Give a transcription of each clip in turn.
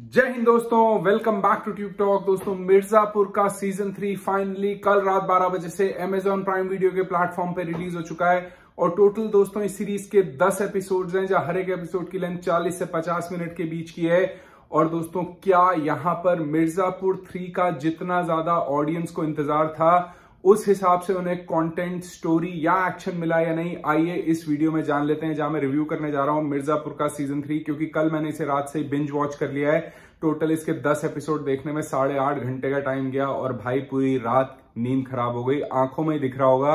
जय हिंद दोस्तों welcome back to Tube Talk दोस्तों मिर्जापुर का सीजन थ्री फाइनली कल रात 12 बजे से एमेजॉन प्राइम वीडियो के प्लेटफॉर्म पर रिलीज हो चुका है और टोटल दोस्तों इस सीरीज के 10 एपिसोड्स हैं जहां हर एक एपिसोड की लेंथ 40 से 50 मिनट के बीच की है और दोस्तों क्या यहां पर मिर्जापुर थ्री का जितना ज्यादा ऑडियंस को इंतजार था उस हिसाब से उन्हें कंटेंट स्टोरी या एक्शन मिला या नहीं आइए इस वीडियो में जान लेते हैं जहां मैं रिव्यू करने जा रहा हूं मिर्जापुर का सीजन थ्री क्योंकि कल मैंने इसे रात से बिंज वॉच कर लिया है टोटल इसके दस एपिसोड देखने में साढ़े आठ घंटे का टाइम गया और भाई पूरी रात नींद खराब हो गई आंखों में दिख रहा होगा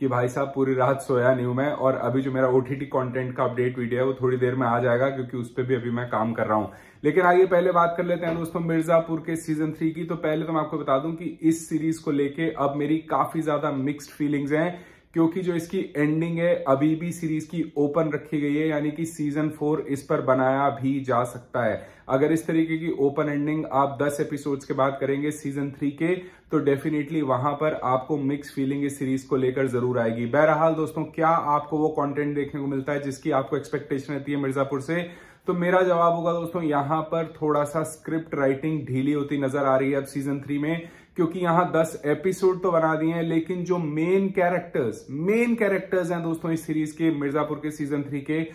कि भाई साहब पूरी रात सोया नहीं हूं मैं और अभी जो मेरा ओटीटी कंटेंट का अपडेट वीडियो है वो थोड़ी देर में आ जाएगा क्योंकि उस पर भी अभी मैं काम कर रहा हूं लेकिन आइए पहले बात कर लेते हैं दोस्तों मिर्जापुर के सीजन थ्री की तो पहले तो मैं आपको बता दूं कि इस सीरीज को लेके अब मेरी काफी ज्यादा मिक्स्ड फीलिंग्स हैं क्योंकि जो इसकी एंडिंग है अभी भी सीरीज की ओपन रखी गई है यानी कि सीजन फोर इस पर बनाया भी जा सकता है अगर इस तरीके की ओपन एंडिंग आप 10 एपिसोड्स के बाद करेंगे सीजन थ्री के तो डेफिनेटली वहां पर आपको मिक्स फीलिंग इस सीरीज को लेकर जरूर आएगी बहरहाल दोस्तों क्या आपको वो कॉन्टेंट देखने को मिलता है जिसकी आपको एक्सपेक्टेशन रहती है मिर्जापुर से तो मेरा जवाब होगा दोस्तों यहां पर थोड़ा सा स्क्रिप्ट राइटिंग ढीली होती नजर आ रही है अब सीजन थ्री में क्योंकि यहां दस एपिसोड तो बना दिए हैं लेकिन जो मेन कैरेक्टर्स मेन कैरेक्टर्स हैं दोस्तों इस सीरीज के मिर्जापुर के सीजन थ्री के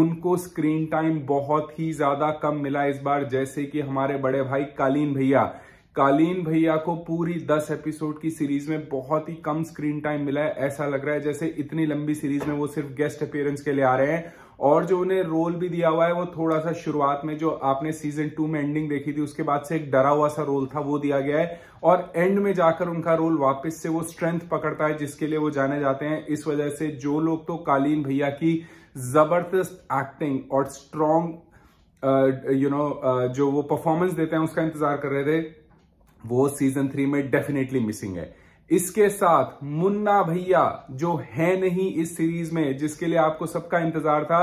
उनको स्क्रीन टाइम बहुत ही ज्यादा कम मिला इस बार जैसे कि हमारे बड़े भाई कालीन भैया कालीन भैया को पूरी दस एपिसोड की सीरीज में बहुत ही कम स्क्रीन टाइम मिला है ऐसा लग रहा है जैसे इतनी लंबी सीरीज में वो सिर्फ गेस्ट अपियरेंस के लिए आ रहे हैं और जो उन्हें रोल भी दिया हुआ है वो थोड़ा सा शुरुआत में जो आपने सीजन टू में एंडिंग देखी थी उसके बाद से एक डरा हुआ सा रोल था वो दिया गया है और एंड में जाकर उनका रोल वापस से वो स्ट्रेंथ पकड़ता है जिसके लिए वो जाने जाते हैं इस वजह से जो लोग तो कालीन भैया की जबरदस्त एक्टिंग और स्ट्रॉन्ग यू नो जो वो परफॉर्मेंस देते हैं उसका इंतजार कर रहे थे वो सीजन थ्री में डेफिनेटली मिसिंग है इसके साथ मुन्ना भैया जो है नहीं इस सीरीज में जिसके लिए आपको सबका इंतजार था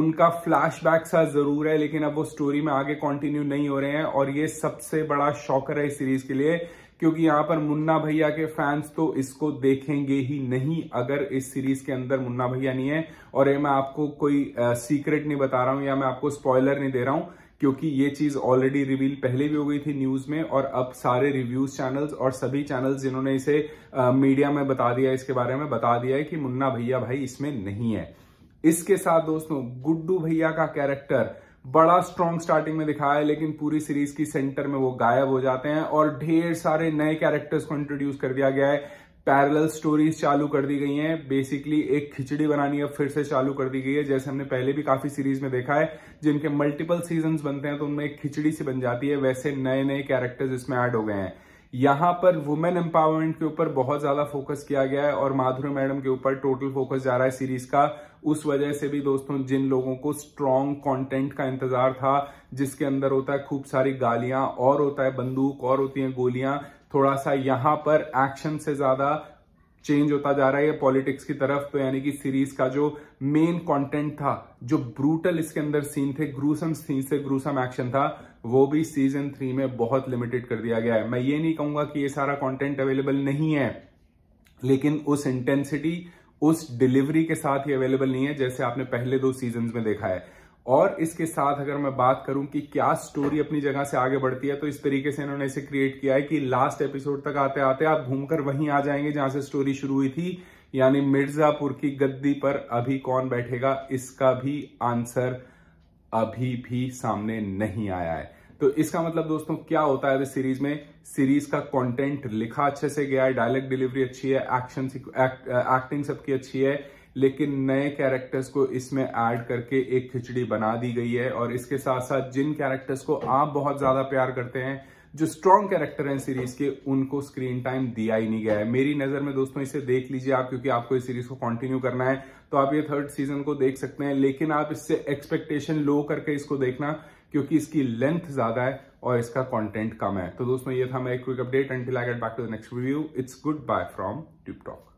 उनका फ्लैशबैक सा जरूर है लेकिन अब वो स्टोरी में आगे कंटिन्यू नहीं हो रहे हैं और ये सबसे बड़ा शॉकर है इस सीरीज के लिए क्योंकि यहां पर मुन्ना भैया के फैंस तो इसको देखेंगे ही नहीं अगर इस सीरीज के अंदर मुन्ना भैया नहीं है और ये मैं आपको कोई सीक्रेट नहीं बता रहा हूं या मैं आपको स्पॉयलर नहीं दे रहा हूं क्योंकि ये चीज ऑलरेडी रिवील पहले भी हो गई थी न्यूज में और अब सारे रिव्यूज चैनल्स और सभी चैनल्स जिन्होंने इसे आ, मीडिया में बता दिया इसके बारे में बता दिया है कि मुन्ना भैया भाई इसमें नहीं है इसके साथ दोस्तों गुड्डू भैया का कैरेक्टर बड़ा स्ट्रॉन्ग स्टार्टिंग में दिखाया है लेकिन पूरी सीरीज की सेंटर में वो गायब हो जाते हैं और ढेर सारे नए कैरेक्टर्स को इंट्रोड्यूस कर दिया गया है पैरेलल स्टोरीज चालू कर दी गई हैं बेसिकली एक खिचड़ी बनानी अब फिर से चालू कर दी गई है जैसे हमने पहले भी काफी सीरीज में देखा है जिनके मल्टीपल सीजन बनते हैं तो उनमें एक खिचड़ी सी बन जाती है वैसे नए नए कैरेक्टर्स इसमें ऐड हो गए हैं यहां पर वुमेन एम्पावरमेंट के ऊपर बहुत ज्यादा फोकस किया गया है और माधुरी मैडम के ऊपर टोटल फोकस जा रहा है सीरीज का उस वजह से भी दोस्तों जिन लोगों को स्ट्रॉन्ग कंटेंट का इंतजार था जिसके अंदर होता है खूब सारी गालियां और होता है बंदूक और होती हैं गोलियां थोड़ा सा यहां पर एक्शन से ज्यादा चेंज होता जा रहा है पॉलिटिक्स की तरफ तो यानी कि सीरीज का जो मेन कंटेंट था जो ब्रूटल इसके अंदर सीन थे ग्रूसम सीन से ग्रूसम एक्शन था वो भी सीजन थ्री में बहुत लिमिटेड कर दिया गया है मैं ये नहीं कहूंगा कि ये सारा कंटेंट अवेलेबल नहीं है लेकिन उस इंटेंसिटी उस डिलीवरी के साथ ही अवेलेबल नहीं है जैसे आपने पहले दो सीजन में देखा है और इसके साथ अगर मैं बात करूं कि क्या स्टोरी अपनी जगह से आगे बढ़ती है तो इस तरीके से इन्होंने इसे क्रिएट किया है कि लास्ट एपिसोड तक आते आते आप घूमकर वहीं आ जाएंगे जहां से स्टोरी शुरू हुई थी यानी मिर्जापुर की गद्दी पर अभी कौन बैठेगा इसका भी आंसर अभी भी सामने नहीं आया है तो इसका मतलब दोस्तों क्या होता है सीरीज में सीरीज का कंटेंट लिखा अच्छे से गया है डायलॉग डिलीवरी अच्छी है एक्शन एक्टिंग सबकी अच्छी है लेकिन नए कैरेक्टर्स को इसमें ऐड करके एक खिचड़ी बना दी गई है और इसके साथ साथ जिन कैरेक्टर्स को आप बहुत ज्यादा प्यार करते हैं जो स्ट्रॉन्ग कैरेक्टर हैं सीरीज के उनको स्क्रीन टाइम दिया ही नहीं गया है मेरी नजर में दोस्तों इसे देख लीजिए आप क्योंकि आपको इस सीरीज को कंटिन्यू करना है तो आप ये थर्ड सीजन को देख सकते हैं लेकिन आप इससे एक्सपेक्टेशन लो करके इसको देखना क्योंकि इसकी लेंथ ज्यादा है और इसका कंटेंट कम है तो दोस्तों ये था मैं quick update and back to the next review it's goodbye from टिपटॉक